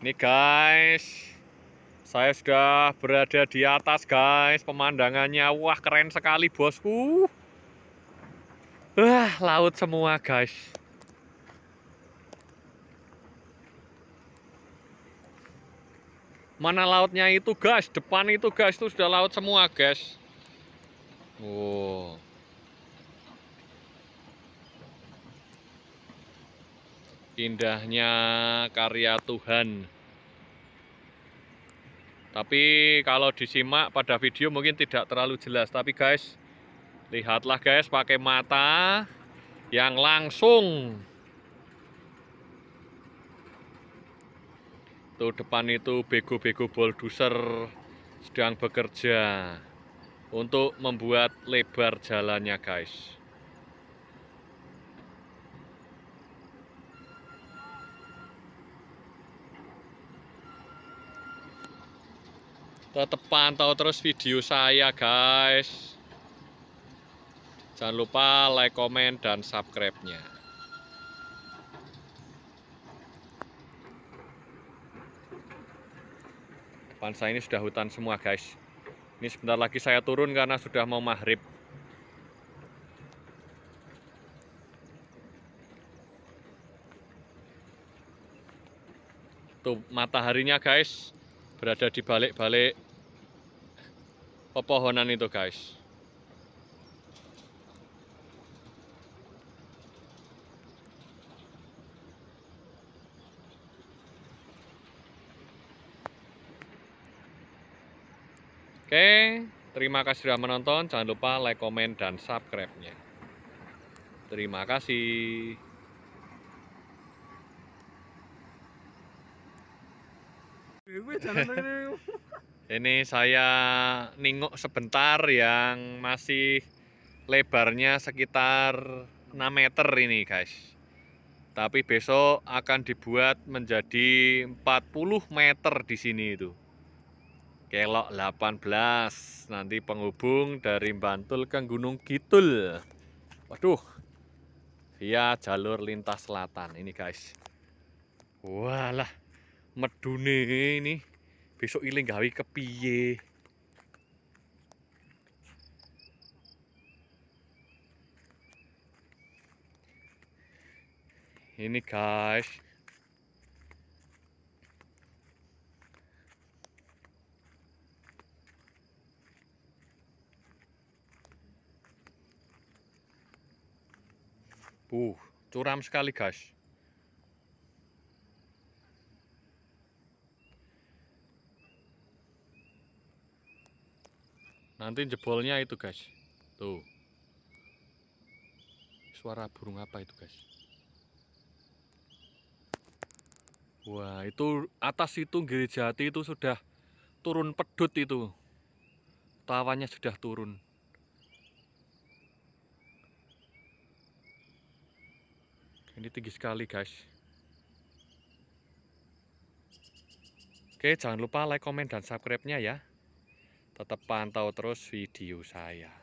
Nih guys, saya sudah berada di atas guys, pemandangannya wah keren sekali bosku. Wah, laut semua guys. Mana lautnya itu guys, depan itu guys itu sudah laut semua guys. Wow. indahnya karya Tuhan tapi kalau disimak pada video mungkin tidak terlalu jelas tapi guys lihatlah guys pakai mata yang langsung tuh depan itu bego-bego bulldozer sedang bekerja untuk membuat lebar jalannya guys tetap pantau terus video saya guys jangan lupa like, comment dan subscribe-nya depan saya ini sudah hutan semua guys ini sebentar lagi saya turun karena sudah mau maghrib tuh mataharinya guys berada di balik-balik pepohonan itu guys Oke, terima kasih sudah menonton. Jangan lupa like, komen, dan subscribe-nya. Terima kasih. Ini saya ningok sebentar yang masih lebarnya sekitar 6 meter ini guys. Tapi besok akan dibuat menjadi 40 meter di sini itu. Kelok 18 nanti penghubung dari Bantul ke Gunung Kidul. Waduh. Via jalur lintas selatan ini guys. Walah. medune ini besok ini gawe kepiye ini guys Uh, curam sekali guys nanti jebolnya itu guys tuh suara burung apa itu guys wah itu atas itu jati itu sudah turun pedut itu tawannya sudah turun ini tinggi sekali guys Oke, jangan lupa like, komen, dan subscribe-nya ya tetap pantau terus video saya